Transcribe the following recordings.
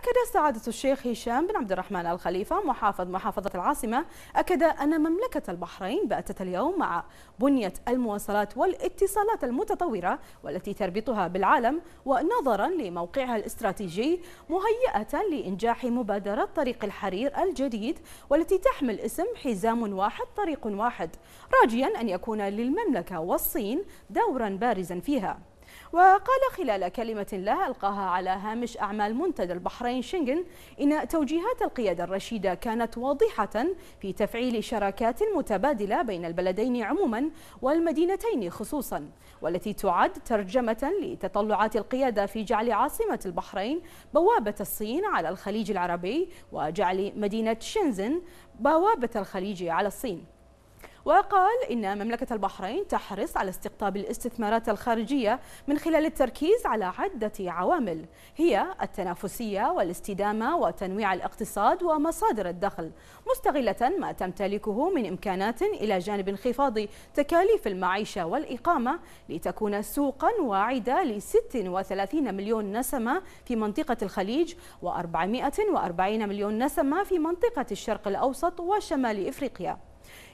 أكد سعادة الشيخ هشام بن عبد الرحمن الخليفة محافظ محافظة العاصمة أكد أن مملكة البحرين باتت اليوم مع بنية المواصلات والاتصالات المتطورة والتي تربطها بالعالم ونظرا لموقعها الاستراتيجي مهيئة لإنجاح مبادرة طريق الحرير الجديد والتي تحمل اسم حزام واحد طريق واحد راجيا أن يكون للمملكة والصين دورا بارزا فيها وقال خلال كلمة له ألقاها على هامش أعمال منتدى البحرين شنغن إن توجيهات القيادة الرشيدة كانت واضحة في تفعيل شراكات متبادلة بين البلدين عموما والمدينتين خصوصا والتي تعد ترجمة لتطلعات القيادة في جعل عاصمة البحرين بوابة الصين على الخليج العربي وجعل مدينة شنزن بوابة الخليج على الصين وقال إن مملكة البحرين تحرص على استقطاب الاستثمارات الخارجية من خلال التركيز على عدة عوامل هي التنافسية والاستدامة وتنويع الاقتصاد ومصادر الدخل مستغلة ما تمتلكه من إمكانات إلى جانب انخفاض تكاليف المعيشة والإقامة لتكون سوقا واعدة ل 36 مليون نسمة في منطقة الخليج و 440 مليون نسمة في منطقة الشرق الأوسط وشمال إفريقيا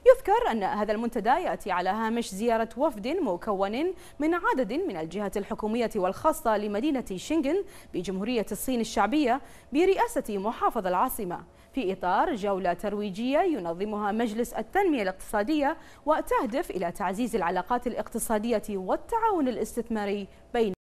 يذكر أن هذا المنتدى يأتي على هامش زيارة وفد مكون من عدد من الجهات الحكومية والخاصة لمدينة شنغن بجمهورية الصين الشعبية برئاسة محافظ العاصمة في إطار جولة ترويجية ينظمها مجلس التنمية الاقتصادية وتهدف إلى تعزيز العلاقات الاقتصادية والتعاون الاستثماري بين